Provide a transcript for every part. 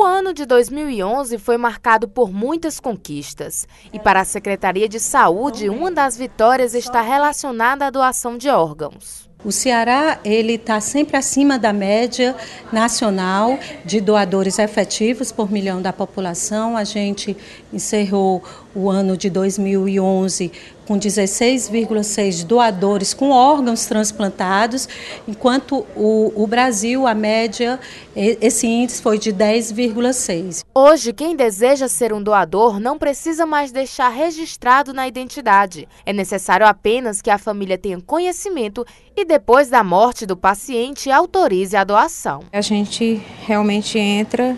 O ano de 2011 foi marcado por muitas conquistas. E para a Secretaria de Saúde, uma das vitórias está relacionada à doação de órgãos. O Ceará ele está sempre acima da média nacional de doadores efetivos por milhão da população. A gente encerrou o ano de 2011 com 16,6 doadores com órgãos transplantados, enquanto o, o Brasil, a média, esse índice foi de 10,6. Hoje, quem deseja ser um doador não precisa mais deixar registrado na identidade. É necessário apenas que a família tenha conhecimento e depois da morte do paciente autorize a doação. A gente realmente entra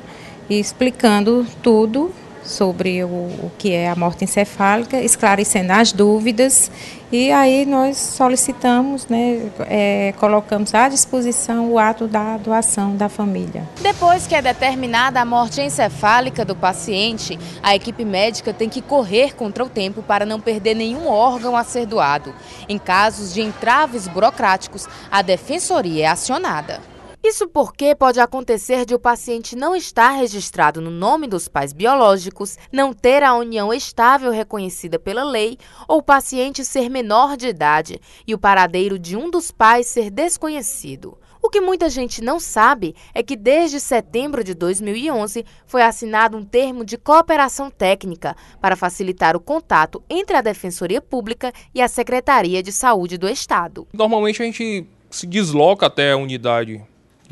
explicando tudo sobre o, o que é a morte encefálica, esclarecendo as dúvidas e aí nós solicitamos, né, é, colocamos à disposição o ato da doação da família. Depois que é determinada a morte encefálica do paciente, a equipe médica tem que correr contra o tempo para não perder nenhum órgão a ser doado. Em casos de entraves burocráticos, a defensoria é acionada. Isso porque pode acontecer de o paciente não estar registrado no nome dos pais biológicos, não ter a união estável reconhecida pela lei ou o paciente ser menor de idade e o paradeiro de um dos pais ser desconhecido. O que muita gente não sabe é que desde setembro de 2011 foi assinado um termo de cooperação técnica para facilitar o contato entre a Defensoria Pública e a Secretaria de Saúde do Estado. Normalmente a gente se desloca até a unidade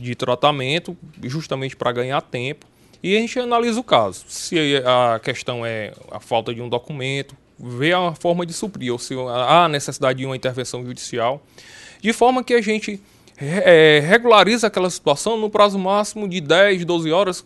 de tratamento, justamente para ganhar tempo. E a gente analisa o caso. Se a questão é a falta de um documento, vê a forma de suprir, ou se há necessidade de uma intervenção judicial, de forma que a gente eh, regulariza aquela situação no prazo máximo de 10, 12 horas,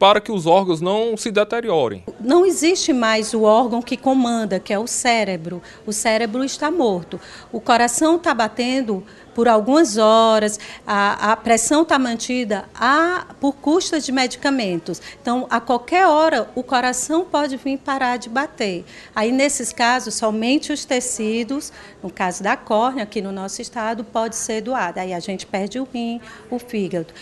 para que os órgãos não se deteriorem. Não existe mais o órgão que comanda, que é o cérebro. O cérebro está morto. O coração está batendo por algumas horas, a, a pressão está mantida a, por custa de medicamentos. Então, a qualquer hora, o coração pode vir parar de bater. Aí, nesses casos, somente os tecidos, no caso da córnea, aqui no nosso estado, pode ser doado. Aí a gente perde o rim, o fígado.